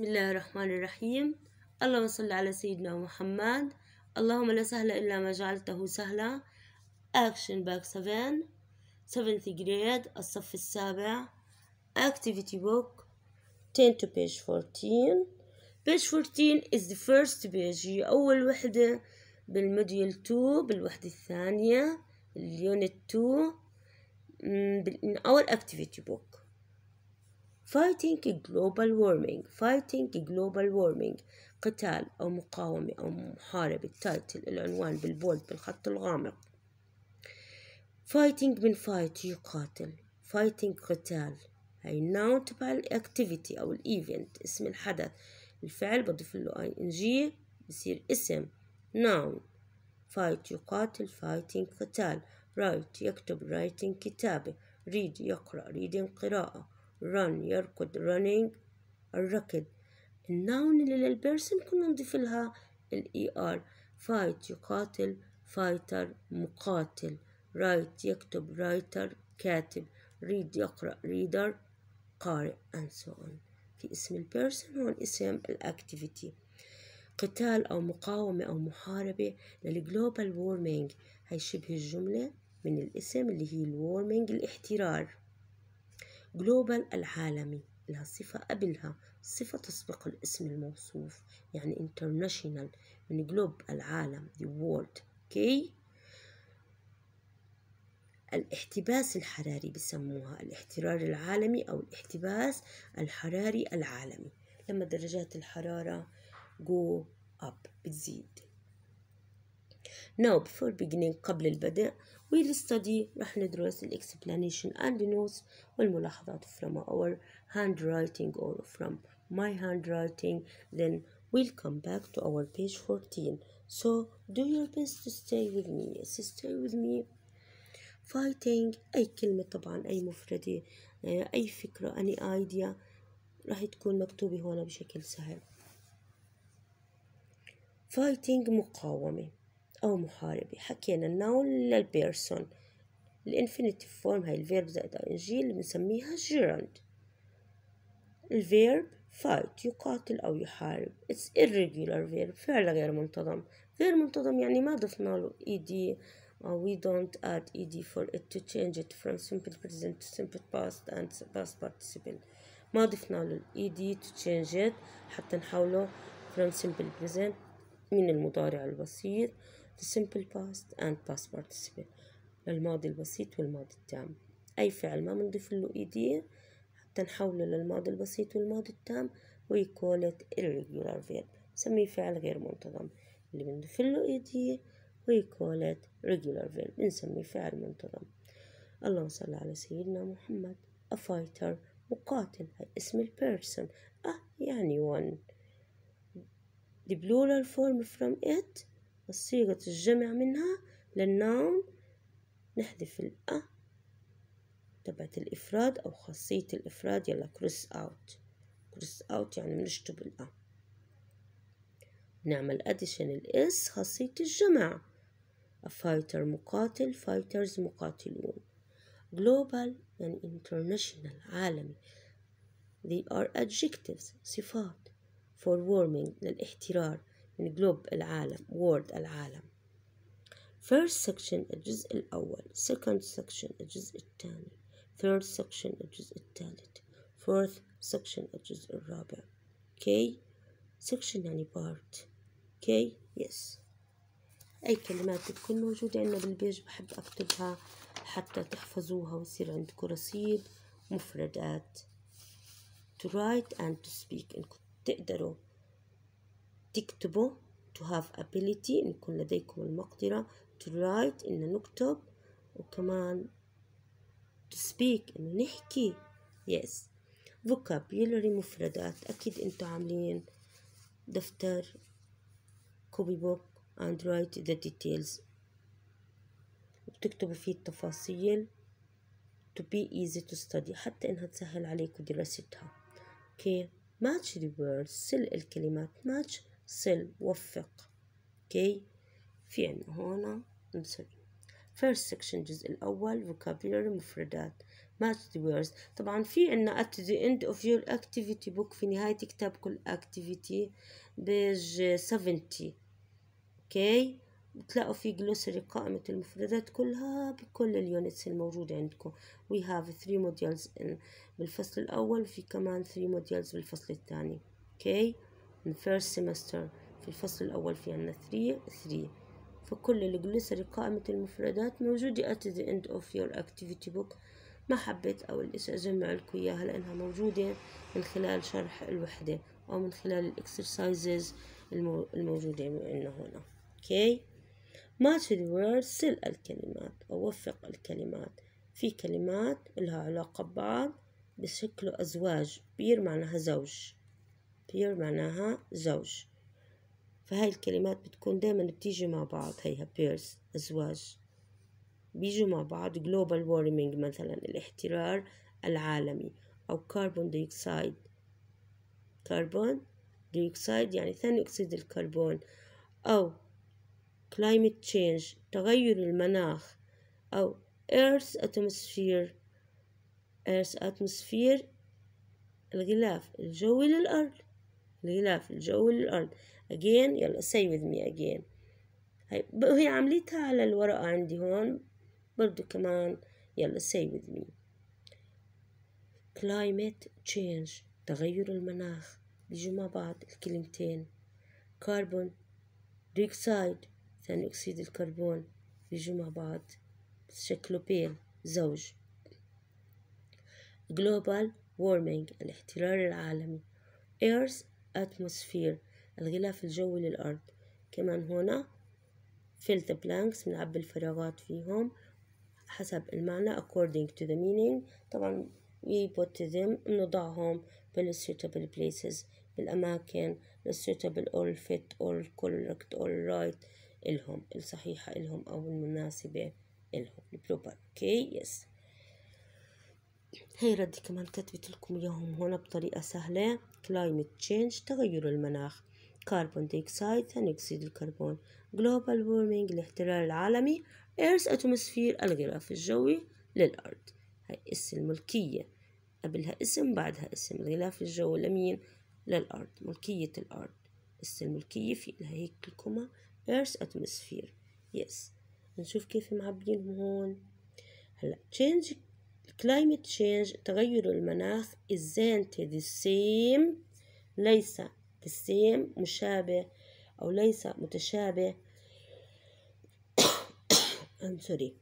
بسم الله الرحمن الرحيم اللهم صل على سيدنا محمد اللهم لا سهل إلا ما جعلته سهلا أكشن باك 7 7th grade الصف السابع activity book 10 to page 14 page 14 is the first page هي أول وحدة بالموديل 2 بالوحدة الثانية اليونت 2 in our activity book fighting global warming fighting global warming قتال أو مقاومة أو محاربة التايتل العنوان بالبولد بالخط الغامق fighting من fight يقاتل fighting قتال هاي الناون تبع الاكتيفيتي أو الايفنت اسم الحدث الفعل بضيف له اي ان جي بصير اسم noun fight يقاتل fighting قتال write يكتب writing كتابة read يقرأ reading قراءة run يركض running الركض الناون اللي للبيرسون كنا نضيف لها ال ER فايت يقاتل فايتر مقاتل رايت يكتب رايتر كاتب ريد يقرأ ريدر قارئ and so on في اسم البيرسون هون اسم الاكتيفيتي قتال أو مقاومة أو محاربة للجلوبال وورمينج هي شبه الجملة من الاسم اللي هي الوورمينج الاحترار جلوبال العالمي لا صفة قبلها صفة تسبق الاسم الموصوف يعني international من جلوب العالم the world okay الاحتباس الحراري بسموها الاحترار العالمي أو الاحتباس الحراري العالمي لما درجات الحرارة go up بتزيد Now before beginning قبل البدء We'll study رح ندرس ال explanation and the notes والملاحظات from our handwriting or from my handwriting then we'll come back to our page 14 so do your best to stay with me yes stay with me fighting أي كلمة طبعا أي مفردة أي فكرة any idea رح تكون مكتوبة هنا بشكل سهل fighting مقاومة أو محاربي حكينا النون للبيرسون الانفينيتيف فورم هاي الفيرب زائد ان جي اللي بنسميها جيراند الفيرب فايت يقاتل أو يحارب اتس irregular verb فعل غير منتظم غير منتظم يعني ما ضفنا له ed أو uh, we don't add ed for it to change it from simple present to simple past and past participle ما ضفنا له ed to change it حتى نحوله from simple present من المضارع البسيط the simple past and past participle للماضي البسيط والماضي التام أي فعل ما منضيف له إيديه e حتى نحوله للماضي البسيط والماضي التام we call it irregular verb سميه فعل غير منتظم اللي منضيف له إيديه e we call it regular verb بنسميه فعل منتظم اللهم صل على سيدنا محمد a fighter مقاتل هاي اسم person أه يعني one the plural form from it صيغة الجمع منها للنون نحذف الأ تبعت الإفراد أو خاصية الإفراد يلا كروس أوت كروس أوت يعني بنشطب الأ نعمل أديشن الإس خاصية الجمع فايتر مقاتل فايترز مقاتلون global يعني international عالمي they are adjectives صفات for warming للاحترار الجلوب العالم وورد العالم first section الجزء الأول second section الجزء الثاني third section الجزء الثالث fourth section الجزء الرابع K section يعني part K yes أي كلمات بتكون موجودة عندنا بالبيج بحب أكتبها حتى تحفظوها ويصير عندكم رصيد مفردات to write and to speak إنكم تقدروا تكتبوا to have ability أن يكون لديكم المقدرة to write أن نكتب وكمان to speak إن نحكي yes vocabulary مفردات أكيد أنتوا عاملين دفتر copy book and write the details وبتكتبوا فيه التفاصيل to be easy to study حتى إنها تسهل عليكم دراستها okay match the words سل الكلمات match سل وفق اوكي في عنا هون مثل first section الجزء الأول vocabulary مفردات match the words طبعا في عنا at the end of your activity book في نهاية كتاب كل activity page 70 اوكي بتلاقوا في جلوسري قائمة المفردات كلها بكل اليونتس الموجودة عندكم we have three modules in بالفصل الأول وفي كمان three modules بالفصل الثاني اوكي okay. من first semester في الفصل الأول في عنا three three فكل الجليسري قائمة المفردات موجودة at the end of your activity book ما حبيت أو الإشي أجمع لكم إياها لأنها موجودة من خلال شرح الوحدة أو من خلال الإكسرسايزز المو... الموجودة عندنا هنا okay match the words سل الكلمات أو وفق الكلمات في كلمات لها علاقة ببعض بشكل أزواج بير معناها زوج بير معناها زوج فهاي الكلمات بتكون دايما بتيجي مع بعض هيها بيرز أزواج بيجوا مع بعض global warming مثلا الاحترار العالمي أو carbon dioxide carbon dioxide يعني ثاني أكسيد الكربون أو climate change تغير المناخ أو Earth atmosphere Earth atmosphere الغلاف الجوي للأرض الغلاف في الجو للأرض again يلا say with me again هي عملتها على الورقة عندي هون برضو كمان يلا say with me climate change تغير المناخ بيجوا مع بعض الكلمتين carbon dioxide ثاني أكسيد الكربون بيجوا مع بعض شكله زوج global warming الاحترار العالمي earth أتموسفير الغلاف الجوي للأرض كمان هنا fill the blanks بنعبي الفراغات فيهم حسب المعنى according to the meaning طبعا we put them بنضعهم بال suitable places بالأماكن ال suitable or fit or correct or right إلهم الصحيحة إلهم أو المناسبة إلهم proper okay yes هاي ردي كمان كتبت لكم اياهم هنا بطريقة سهلة climate change تغير المناخ كربون ديكسايد ثاني أكسيد الكربون global warming الاحتلال العالمي earth atmosphere الغلاف الجوي للأرض هاي اسم الملكية قبلها اسم بعدها اسم الغلاف الجوي لمين للأرض ملكية الأرض اسم الملكية في لها هيك الكومة earth atmosphere yes نشوف كيف معبينهم هون هلا change climate change تغير المناخ isn't the same ليس the same مشابه أو ليس متشابه I'm sorry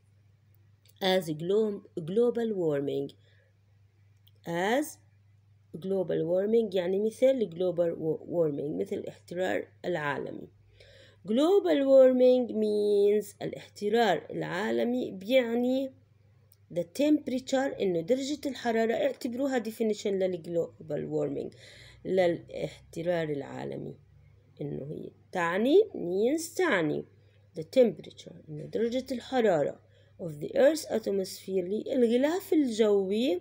as global warming as global warming يعني مثل global warming مثل الاحترار العالمي global warming means الاحترار العالمي بيعني the temperature انه درجة الحرارة اعتبروها definition للglobal warming للاحترار العالمي انه هي تعني means تعني the temperature انه درجة الحرارة of the earth's atmosphere للغلاف الجوي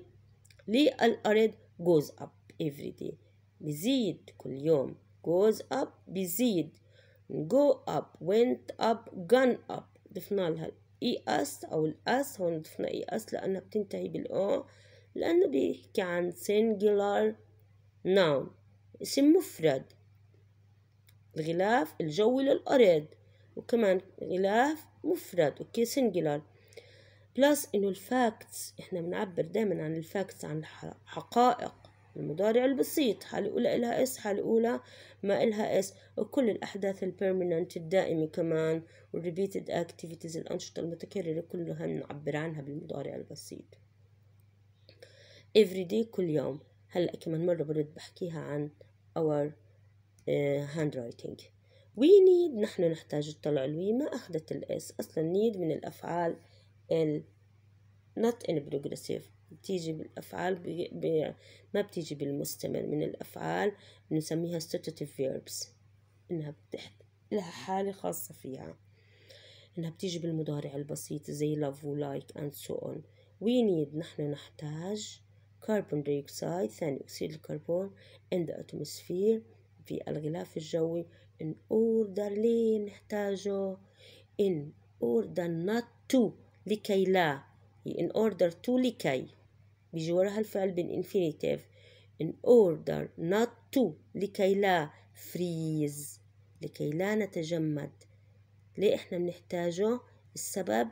للأرض goes up every day بزيد كل يوم goes up بزيد go up went up gone up ضفنا لها إي أس أو الأس هون ضفنا إي أس لأنها بتنتهي بالأو لأنه بيحكي عن singular noun اسم مفرد الغلاف الجوي للأرض وكمان غلاف مفرد أوكي singular بلس إنه الفاكتس إحنا بنعبر دايما عن الفاكتس عن الحقائق المضارع البسيط حالة أولى إلها اس حالة أولى ما إلها اس وكل الأحداث البيرمننت الدائمة كمان والريبيتد اكتيفيتيز الأنشطة المتكررة كلها بنعبر عنها بالمضارع البسيط every day كل يوم هلأ كمان مرة برد بحكيها عن our uh, handwriting we need نحن نحتاج الطلع الوي ما أخذت الاس أصلا need من الأفعال ال not in progressive بتيجي بالأفعال ب... ب... ما بتيجي بالمستمر من الأفعال بنسميها stative verbs إنها بتحت لها حالة خاصة فيها إنها بتيجي بالمضارع البسيط زي love و like and so on we need نحن نحتاج carbon dioxide ثاني أكسيد الكربون in the atmosphere في الغلاف الجوي in order ليه نحتاجه in order not to لكي لا in order to لكي بيجي وراها الفعل بالإنفينيتيف in order not to لكي لا freeze لكي لا نتجمد ليه إحنا بنحتاجه السبب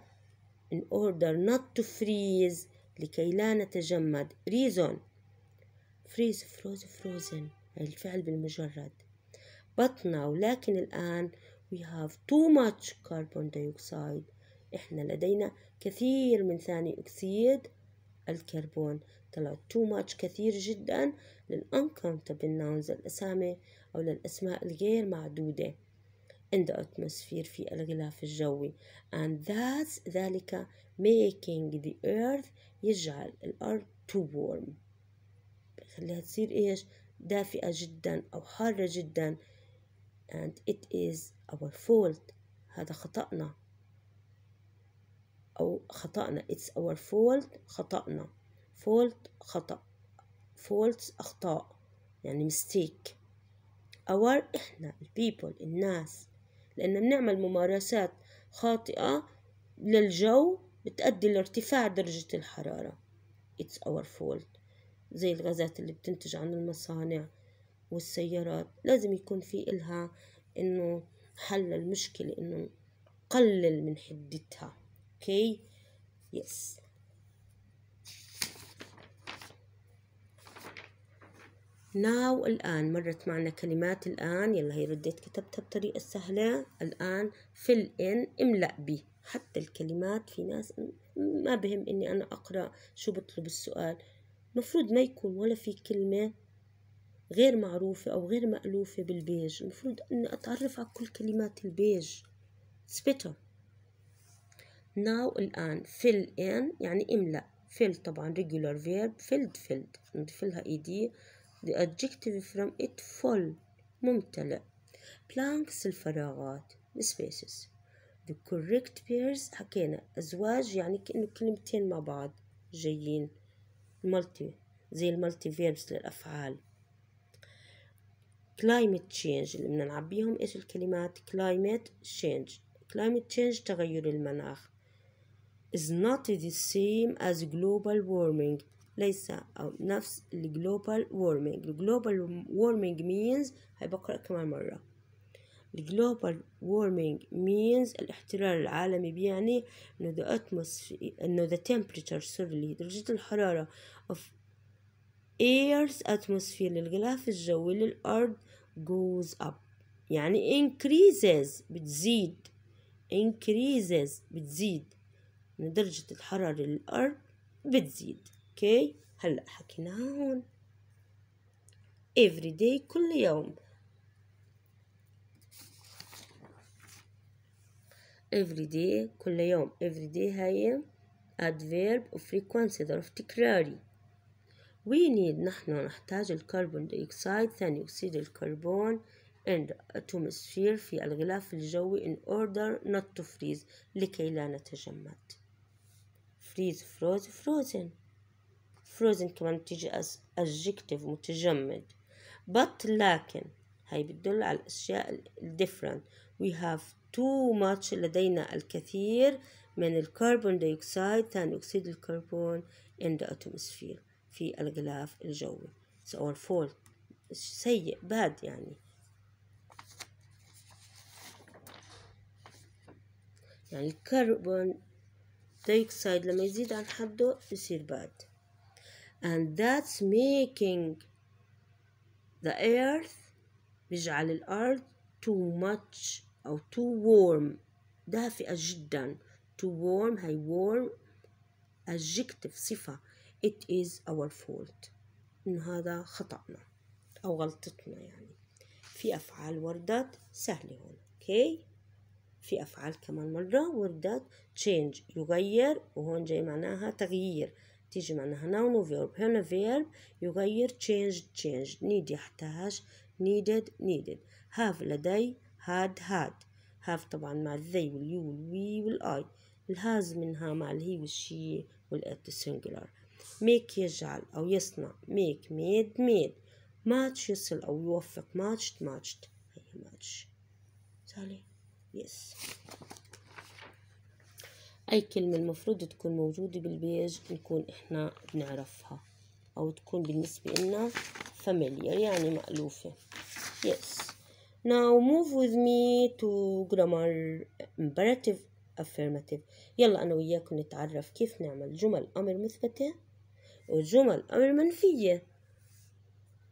in order not to freeze لكي لا نتجمد reason freeze froze frozen يعني الفعل بالمجرد but now لكن الآن we have too much carbon dioxide إحنا لدينا كثير من ثاني أكسيد الكربون طلعوا تو ماتش كثير جدا لل ناونز الأسامي أو للأسماء الغير معدودة in the atmosphere في الغلاف الجوي and that's ذلك making the earth يجعل الأرض too warm بخليها تصير إيش دافئة جدا أو حارة جدا and it is our fault هذا خطأنا أو خطأنا it's our fault خطأنا fault خطأ faults أخطاء يعني mistake our إحنا people الناس لأن بنعمل ممارسات خاطئة للجو بتأدي لارتفاع درجة الحرارة it's our fault زي الغازات اللي بتنتج عن المصانع والسيارات لازم يكون في إلها إنه حل المشكلة إنه قلل من حدتها okay yes now الآن مرت معنا كلمات الآن يلا هي رديت كتبتها بطريقة سهلة الآن fill in املأ به حتى الكلمات في ناس ما بهم إني أنا أقرأ شو بطلب السؤال مفروض ما يكون ولا في كلمة غير معروفة أو غير مألوفة بالبيج المفروض إني أتعرف على كل كلمات البيج سبيتر، now الآن fill in يعني املأ fill طبعا regular verb filled filled نضيف لها ed the adjective from it full ممتلئ blanks الفراغات spaces the correct pairs حكينا أزواج يعني كأنه كلمتين مع بعض جايين multi زي المالتي فيربس للأفعال climate change اللي بدنا نعبيهم إيش الكلمات climate change climate change تغير المناخ is not the same as global warming ليس أو نفس global warming global warming means بقرأ كمان مرة global warming means الاحترار العالمي بيعني إنه the atmosphere إنه the temperature sorry درجة الحرارة of air's atmosphere للغلاف الجوي للأرض goes up يعني increases بتزيد increases بتزيد إن درجة الحرارة للأرض بتزيد أوكي هلأ حكيناها هون every day كل يوم every day كل يوم every day هاي adverb of frequency ظرف تكراري we need نحن نحتاج الكربون دايوكسيد ثاني أكسيد الكربون in the atmosphere في الغلاف الجوي in order not to freeze لكي لا نتجمد فريز فروز فروزن فروزن كمان بتيجي adjective متجمد but لكن هاي بتدل على الأشياء different we have too much لدينا الكثير من الكربون ديوكسيد ثاني أكسيد الكربون in the atmosphere في الغلاف الجوي it's our fault سيء باد يعني يعني الكربون dioxide لما يزيد عن حده بصير باد and that's making the earth بيجعل الأرض too much أو too warm دافئة جدا too warm هي warm adjective صفة it is our fault إن هذا خطأنا أو غلطتنا يعني في أفعال وردت سهلة هون okay في أفعال كمان مرة وردت change يغير وهون جاي معناها تغيير تيجي معناها noun verb هنا verb يغير change change need يحتاج needed needed have لدي had had have طبعا مع الذي واليو والوي والاي الهاز منها مع الهي والشي والات singular make يجعل أو يصنع make made made match يصل أو يوفق matched matched هي match سالي يس أي كلمة المفروض تكون موجودة بالبيج نكون إحنا بنعرفها أو تكون بالنسبة لنا familiar يعني مألوفة يس now move with me to grammar imperative affirmative يلا أنا وياكم نتعرف كيف نعمل جمل أمر مثبتة وجمل أمر منفية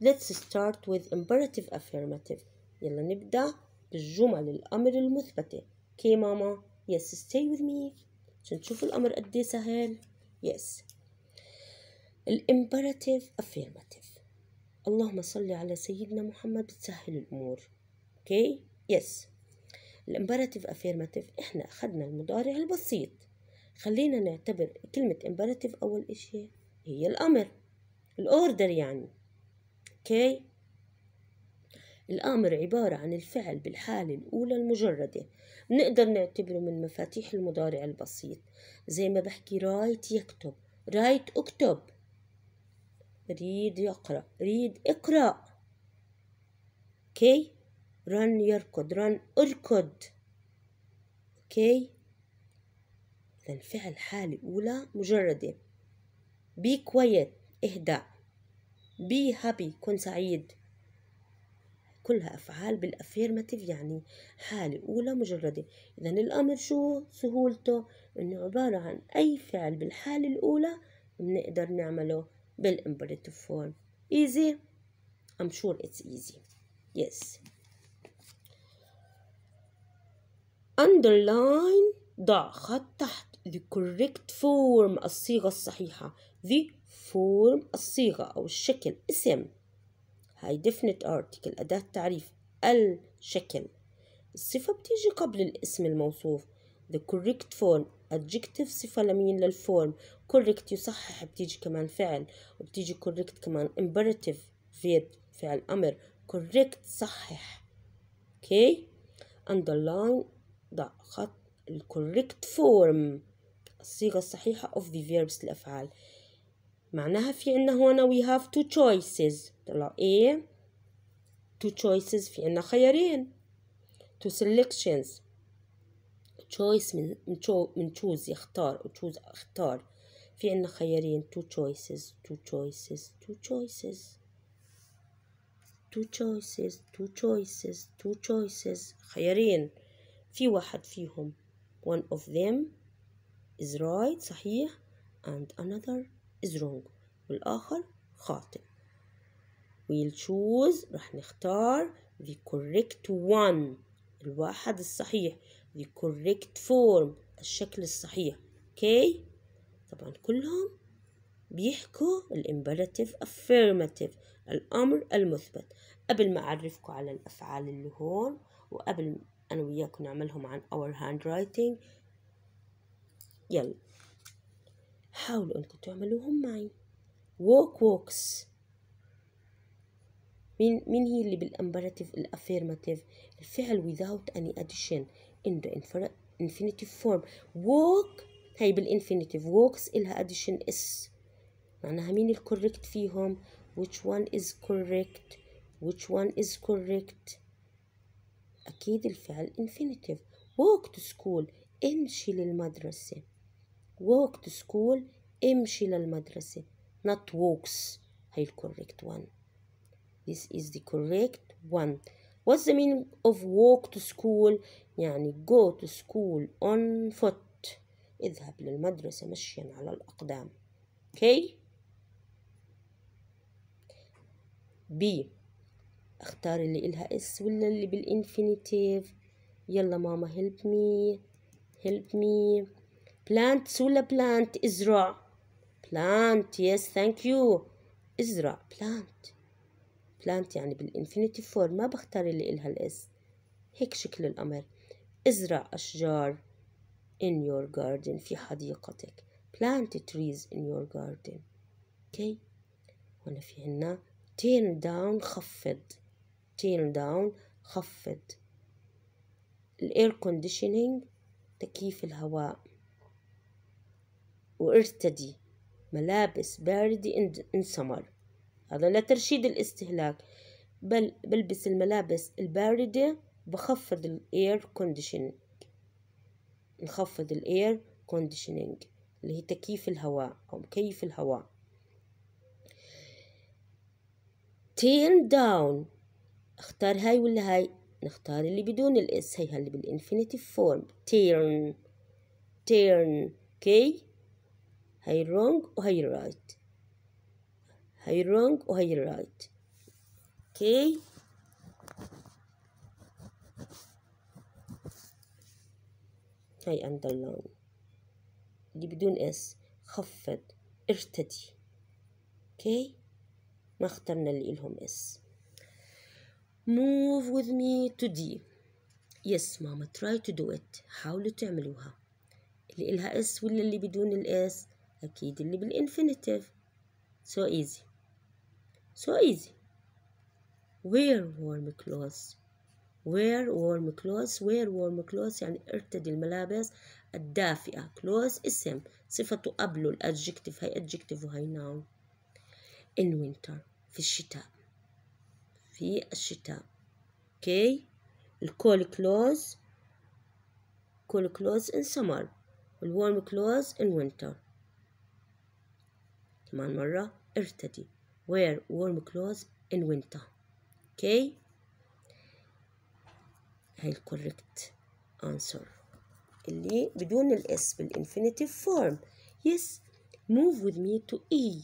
let's start with imperative affirmative يلا نبدأ بالجمل الأمر المثبتة كي ماما yes stay with me عشان تشوف الأمر قد ايه سهل yes الامبراتيف affirmative اللهم صل على سيدنا محمد بتسهل الأمور اوكي okay? yes الامبراتيف affirmative احنا أخذنا المضارع البسيط خلينا نعتبر كلمة امبراتيف أول إشي هي الأمر الأوردر يعني اوكي okay? الأمر عبارة عن الفعل بالحالة الأولى المجردة بنقدر نعتبره من مفاتيح المضارع البسيط زي ما بحكي رايت يكتب رايت اكتب ريد يقرأ ريد اقرأ كي رن يركض رن اركض كي إذا الفعل حالة أولى مجردة be quiet اهدأ be happy كن سعيد كلها أفعال بالأفيرماتيف يعني حالة أولى مجردة إذا الأمر شو سهولته إنه عبارة عن أي فعل بالحالة الأولى بنقدر نعمله بالإمبريتيف فورم إيزي I'm sure it's easy yes underline ضع خط تحت the correct form الصيغة الصحيحة the form الصيغة أو الشكل اسم هاي definite article أداة تعريف الشكل الصفة بتيجي قبل الاسم الموصوف the correct form adjective صفة لمين للفورم correct يصحح بتيجي كمان فعل وبتيجي correct كمان imperative verb فعل أمر correct صحح okay. underline ضع خط correct form الصيغة الصحيحة of the verbs الأفعال معناها في عنا هنا we have two choices طلع ايه two choices في عنا خيارين two selections choice من من choose يختار choose اختار في عنا خيارين two choices two choices two choices two choices two choices two choices خيارين في واحد فيهم one of them is right صحيح and another is wrong والآخر خاطئ we'll choose رح نختار the correct one الواحد الصحيح the correct form الشكل الصحيح okay طبعا كلهم بيحكوا الامبراتيف affirmative الأمر المثبت قبل ما أعرفكم على الأفعال اللي هون وقبل أنا وياكم نعملهم عن our handwriting يلا حاولوا أنكم تعملوهم معي walk walks مين مين هي اللي بالامبراتيف الافيرماتيف الفعل without any addition in the infinitive form walk هي بالانفينيتيف walks إلها addition اس معناها مين الكوريكت فيهم which one is correct which one is correct أكيد الفعل infinitive walk to school امشي للمدرسة walk to school امشي للمدرسة not walks هي الكوريكت one this is the correct one what's the meaning of walk to school يعني go to school on foot اذهب للمدرسة مشيا على الأقدام okay B اختار اللي إلها S ولا اللي بالانفينيتيف يلا ماما help me help me plants ولا plant ازرع plant yes thank you ازرع plant plant يعني بالانفينيتي فور ما بختار اللي إلها الاس هيك شكل الأمر ازرع أشجار in your garden في حديقتك plant trees in your garden okay هنا في عنا turn down خفض turn down خفض الاير كونديشنينج تكييف الهواء وارتدي ملابس باردة إن سمر هذا لترشيد الاستهلاك بل بلبس الملابس الباردة بخفض الاير كونديشنينج نخفض الاير كونديشنينج اللي هي تكييف الهواء أو مكيف الهواء تين داون اختار هاي ولا هاي نختار اللي بدون الاس هي اللي بالانفينيتيف فورم تيرن تيرن كي okay. هاي الرونج وهاي الرايت هاي الرونج وهاي الرايت اوكي هاي اندرلاين دي بدون اس خفض ارتدي اوكي ما اخترنا اللي إلهم اس move with me to D yes ماما try to do it حاولوا تعملوها اللي إلها اس ولا اللي بدون الاس أكيد اللي بالإنفينيتيف so easy so easy wear warm clothes wear warm clothes wear warm clothes يعني ارتدي الملابس الدافئة clothes اسم صفة قبله الأدجكتيف هي أدجكتيف وهي noun in winter في الشتاء في الشتاء okay الكول clothes cold clothes in summer والwarm clothes in winter man مرة ارتدي wear warm clothes in winter okay هاي الكوريكت answer اللي بدون الاس بالانفينيتيف فورم yes move with me to e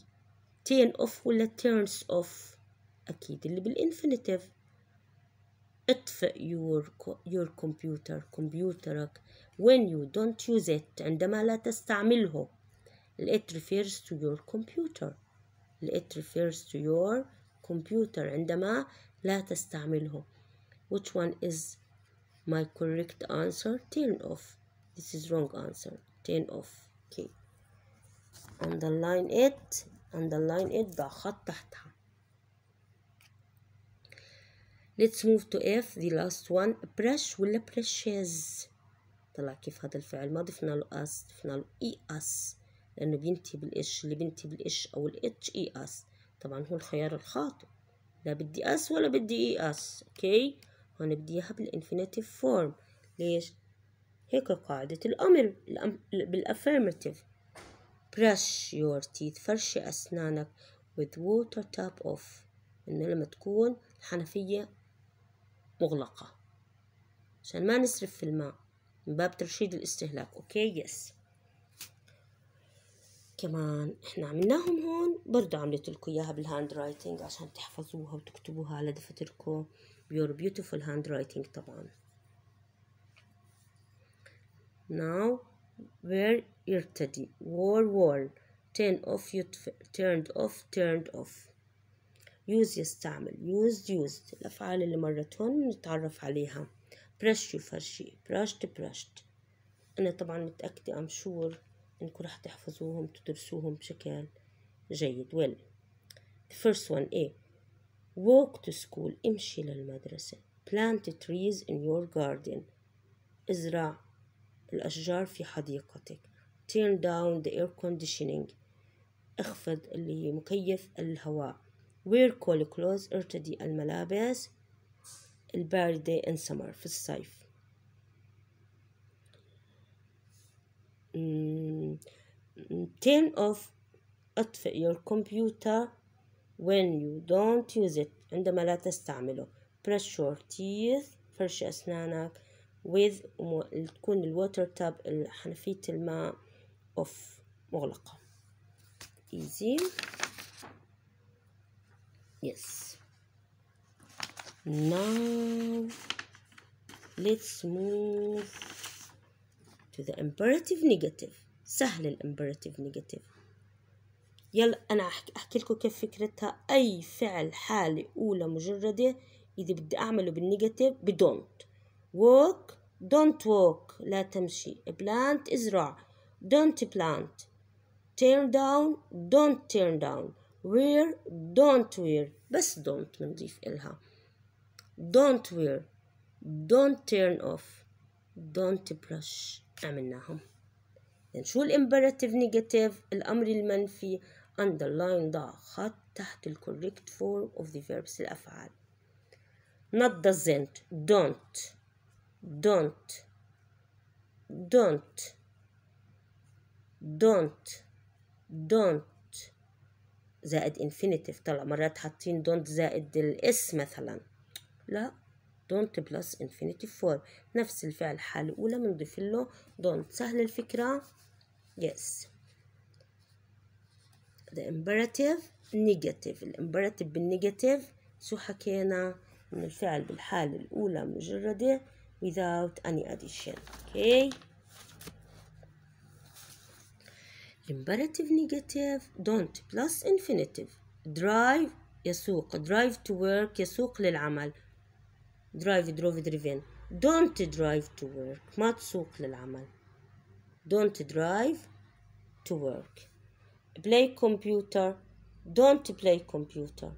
turn off ولا turns off أكيد اللي بالانفينيتيف اطفئ your, your computer computerك when you don't use it عندما لا تستعمله it refers to your computer it refers to your computer عندما لا تستعمله which one is my correct answer 10 off this is wrong answer 10 off okay underline it underline it The خط تحتها let's move to F the last one brush ولا brushes طلع كيف هذا الفعل ما ضفنا له اس ضفنا له اي اس لأنه بينتهي بالإش اللي بينتهي بالإش أو الإتش إي أس طبعا هو الخيار الخاطئ لا بدي أس ولا بدي إي أس أوكي هون بدي إياها بالإنفينيتيف فورم ليش؟ هيك قاعدة الأمر بالأفرمتيف brush your teeth فرشي أسنانك with water tap off إنه لما تكون الحنفية مغلقة عشان ما نسرف في الماء من باب ترشيد الاستهلاك أوكي يس yes. كمان احنا عملناهم هون برضو عملت لكم اياها بالهاند رايتنج عشان تحفظوها وتكتبوها على دفاتركم your beautiful handwriting طبعا now were يرتدي war war turn off you turned off turned off use يستعمل used used الأفعال اللي مرت هون نتعرف عليها brush يفرشي brushed brushed أنا طبعا متأكدة I'm sure انكم راح تحفظوهم تدرسوهم بشكل جيد well the first one A walk to school امشي للمدرسة plant trees in your garden ازرع الأشجار في حديقتك turn down the air conditioning اخفض اللي مكيف الهواء wear cold clothes ارتدي الملابس الباردة in summer في الصيف mm. turn off اطفئ your computer when you don't use it عندما لا تستعمله brush your teeth فرش أسنانك with تكون الووتر تاب حنفية الماء off مغلقة easy yes now let's move to the imperative negative سهل الامبراتيف نيجاتيف يلا انا احكي, أحكي لكم كيف فكرتها اي فعل حالة اولى مجردة اذا بدي اعمله بالنيجاتيف بدونت walk دونت walk لا تمشي plant ازرع دونت plant turn down don't turn down wear دونت wear بس دونت بنضيف إلها don't wear don't turn off don't brush عملناهم يعني شو الامبراتيف نيجاتيف الأمر المنفي underline ضع خط تحت الكوريكت form of the verbs الأفعال not doesn't don't don't don't don't don't زائد infinitive طلع مرات حاطين don't زائد الاس مثلا لا don't plus infinitive form نفس الفعل حال الأولى بنضيف له don't سهل الفكرة Yes. The imperative negative. The الامبراتيف negative. شو حكينا من الفعل بالحالة الأولى مجردة without any addition. Okay. imperative negative don't plus infinitive drive يسوق drive to work يسوق للعمل drive drive driven don't drive to work ما تسوق للعمل don't drive to work play computer don't play computer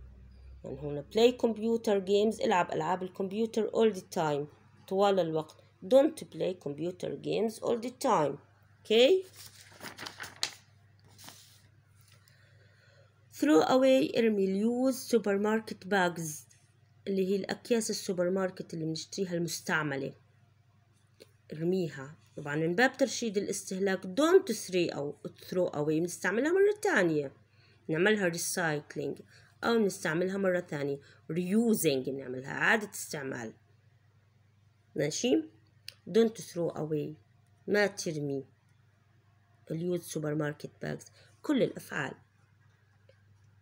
يعني هنا play computer games العب العاب الكمبيوتر all the time طوال الوقت don't play computer games all the time okay throw away ارمي اليوز supermarket bags. اللي هي الأكياس السوبر ماركت اللي بنشتريها المستعملة ارميها طبعا من باب ترشيد الاستهلاك don't throw أو throw away بنستعملها مرة تانية نعملها recycling أو بنستعملها مرة تانية reusing بنعملها إعادة استعمال ماشي don't throw away ما ترمي اليوز سوبر ماركت باكس كل الأفعال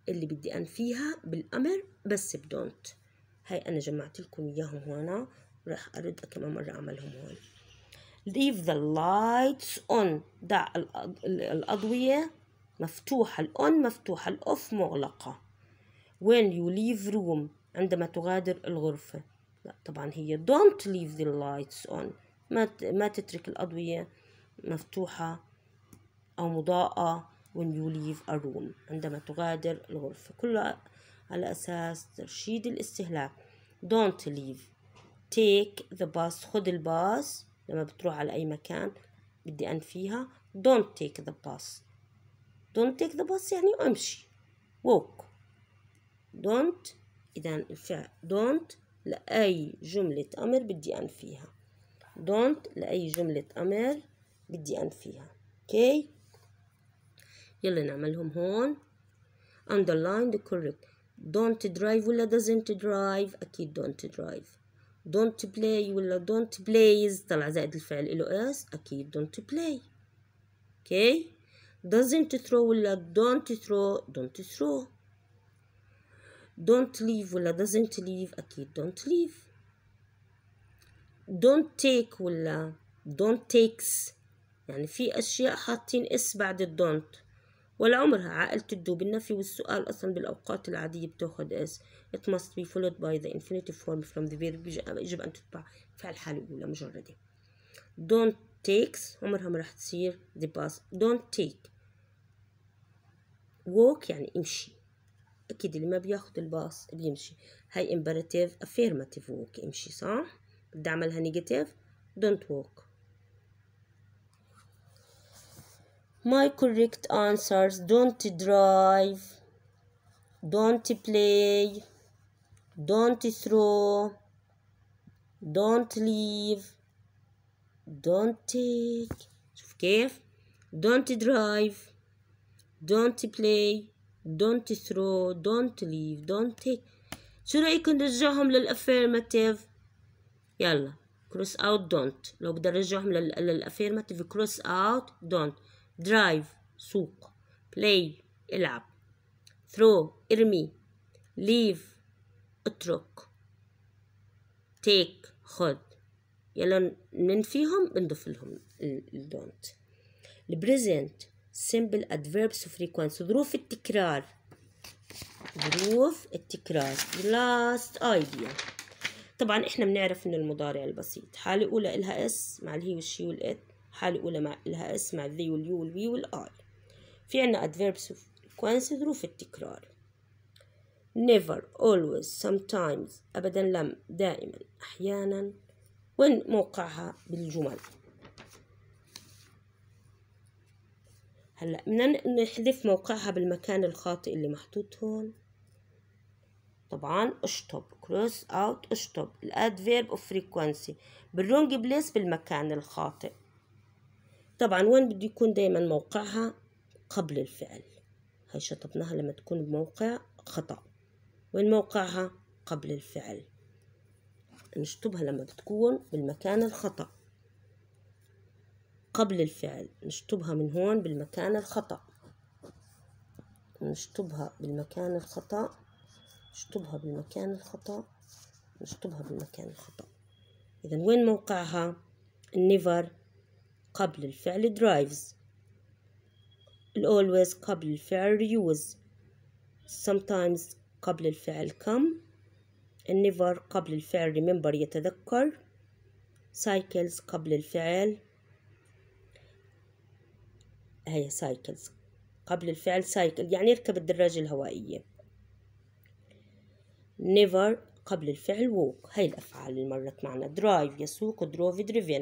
اللي بدي أنفيها بالأمر بس بدونت هاي أنا جمعت لكم إياهم هنا راح أرد كمان مرة أعملهم هون leave the lights on دع الأضوية مفتوحة الأون مفتوحة الأوف مغلقة when you leave room عندما تغادر الغرفة لا طبعا هي don't leave the lights on ما ما تترك الأضوية مفتوحة أو مضاءة when you leave a room عندما تغادر الغرفة كلها على أساس ترشيد الاستهلاك don't leave take the bus خذ الباص لما بتروح على أي مكان بدي أنفيها don't take the bus don't take the bus يعني أمشي walk don't إذا الفعل don't لأي جملة أمر بدي أنفيها don't لأي جملة أمر بدي أنفيها okay يلا نعملهم هون underline the correct don't drive ولا doesn't drive أكيد don't drive don't play ولا don't plays طلع زائد الفعل له اس اكيد don't play اوكي okay. doesn't throw ولا don't throw don't throw don't leave ولا doesn't leave اكيد don't leave don't take ولا don't takes يعني في اشياء حاطين اس بعد الدونت ولا عمرها عائلة الدو بالنفي والسؤال أصلا بالأوقات العادية بتاخد اس it must be followed by the infinitive form from the verb يجب أن تتبع فعل الحالة الأولى مجردة don't takes عمرها ما راح تصير the bus don't take walk يعني امشي أكيد اللي ما بياخد الباص بيمشي هاي imperative affirmative walk امشي صح بدي أعملها negative don't walk My correct answers don't drive, don't play. don't throw don't leave don't take شوف كيف don't drive don't play don't throw don't leave don't take شو رأيكم نرجعهم للأفيرماتيف يلا cross out don't لو بدي ارجعهم للأفيرماتيف cross out don't drive سوق play العب throw ارمي leave اترك تيك خد يلا ننفيهم بنضيف لهم الدونت البريزنت simple adverbs frequency ظروف التكرار ظروف التكرار last idea طبعا احنا بنعرف ان المضارع البسيط حالة اولى الها اس مع الهي والشي والات حالة اولى مع الها اس مع الذي واليو والوي والاي في عنا adverbs frequency ظروف التكرار never always sometimes أبدا لم دائما أحيانا وين موقعها بالجمل هلا بدنا نحذف موقعها بالمكان الخاطئ اللي محطوط هون طبعا اشطب كروس اوت اشطب الادفيرب اوف فريكوانسي بالرونج بليس بالمكان الخاطئ طبعا وين بده يكون دايما موقعها قبل الفعل هاي شطبناها لما تكون بموقع خطأ وين موقعها قبل الفعل نشطبها لما بتكون بالمكان الخطأ قبل الفعل نشطبها من هون بالمكان الخطأ نشطبها بالمكان الخطأ نشطبها بالمكان الخطأ نشطبها بالمكان الخطأ إذا وين موقعها النيفر قبل الفعل درايفز الأولويز قبل الفعل يوز sometimes قبل الفعل come never قبل الفعل remember يتذكر cycles قبل الفعل هي cycles قبل الفعل cycle يعني يركب الدراجة الهوائية never قبل الفعل walk هاي الأفعال اللي مرت معنا drive يسوق drove driven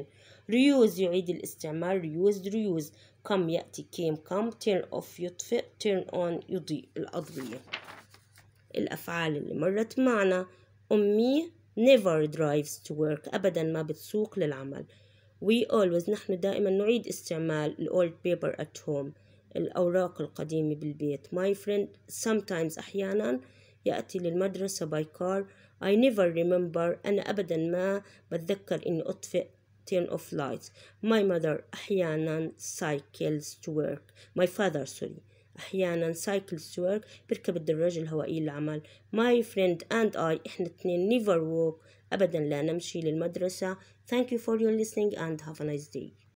reuse يعيد الاستعمال reuse reuse come يأتي came come turn off يطفئ turn on يضيء الأضوية الأفعال اللي مرت معنا أمي never drives to work أبدا ما بتسوق للعمل we always نحن دائما نعيد استعمال ال old paper at home الأوراق القديمة بالبيت my friend sometimes أحيانا يأتي للمدرسة by car I never remember أنا أبدا ما بتذكر إني أطفئ turn off lights my mother أحيانا cycles to work my father sorry أحيانا سايكلز ورك بركب الدراجة الهوائية للعمل ماي فريند أند أي إحنا اتنين نيفر ووك أبدا لا نمشي للمدرسة Thank you for your listening and have a nice day.